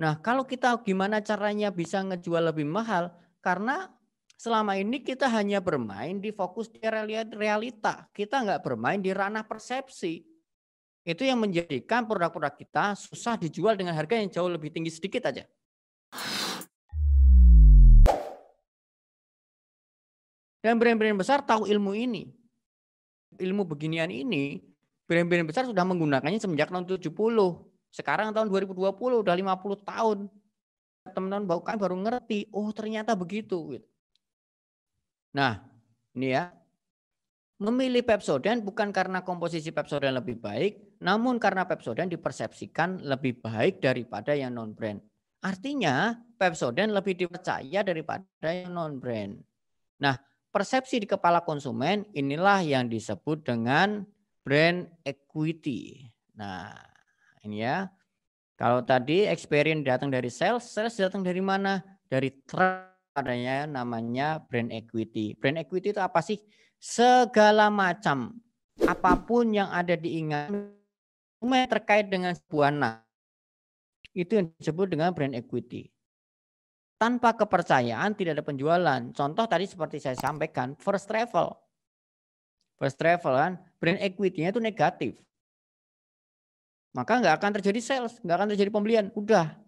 Nah, kalau kita gimana caranya bisa ngejual lebih mahal? Karena selama ini kita hanya bermain di fokus di realita. Kita nggak bermain di ranah persepsi. Itu yang menjadikan produk-produk kita susah dijual dengan harga yang jauh lebih tinggi sedikit aja. Dan brand-brand besar tahu ilmu ini. Ilmu beginian ini, brand-brand besar sudah menggunakannya semenjak tahun 70 sekarang tahun 2020 udah 50 tahun. Teman-teman baru kan baru ngerti, oh ternyata begitu gitu. Nah, ini ya. Memilih pepsodan bukan karena komposisi pepsodan lebih baik, namun karena pepsodan dipersepsikan lebih baik daripada yang non-brand. Artinya, pepsodan lebih dipercaya daripada yang non-brand. Nah, persepsi di kepala konsumen inilah yang disebut dengan brand equity. Nah, ini ya. Kalau tadi experience datang dari sales, sales datang dari mana? Dari trust adanya namanya brand equity. Brand equity itu apa sih? Segala macam apapun yang ada di ingat terkait dengan sebuah nama. Itu yang disebut dengan brand equity. Tanpa kepercayaan tidak ada penjualan. Contoh tadi seperti saya sampaikan, first travel. First travel kan, brand equity-nya itu negatif maka nggak akan terjadi sales, nggak akan terjadi pembelian. Udah,